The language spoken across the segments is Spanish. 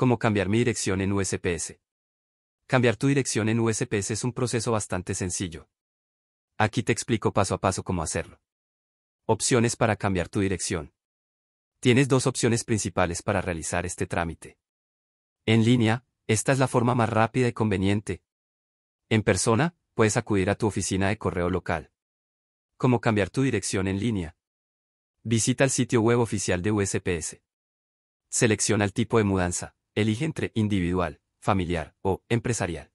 Cómo cambiar mi dirección en USPS. Cambiar tu dirección en USPS es un proceso bastante sencillo. Aquí te explico paso a paso cómo hacerlo. Opciones para cambiar tu dirección. Tienes dos opciones principales para realizar este trámite. En línea, esta es la forma más rápida y conveniente. En persona, puedes acudir a tu oficina de correo local. ¿Cómo cambiar tu dirección en línea? Visita el sitio web oficial de USPS. Selecciona el tipo de mudanza. Elige entre individual, familiar o empresarial.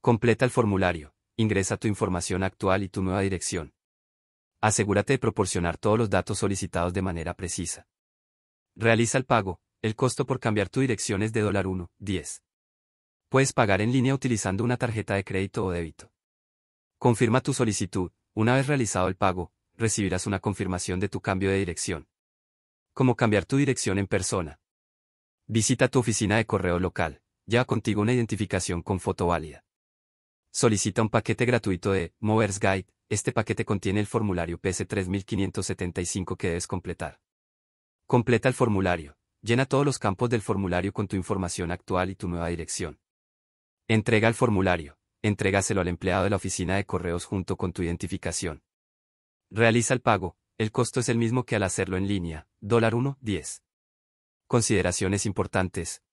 Completa el formulario, ingresa tu información actual y tu nueva dirección. Asegúrate de proporcionar todos los datos solicitados de manera precisa. Realiza el pago, el costo por cambiar tu dirección es de $1.10. Puedes pagar en línea utilizando una tarjeta de crédito o débito. Confirma tu solicitud, una vez realizado el pago, recibirás una confirmación de tu cambio de dirección. Cómo cambiar tu dirección en persona. Visita tu oficina de correo local, lleva contigo una identificación con foto válida. Solicita un paquete gratuito de Movers Guide, este paquete contiene el formulario PS3575 que debes completar. Completa el formulario, llena todos los campos del formulario con tu información actual y tu nueva dirección. Entrega el formulario, entrégaselo al empleado de la oficina de correos junto con tu identificación. Realiza el pago, el costo es el mismo que al hacerlo en línea, $1.10 consideraciones importantes.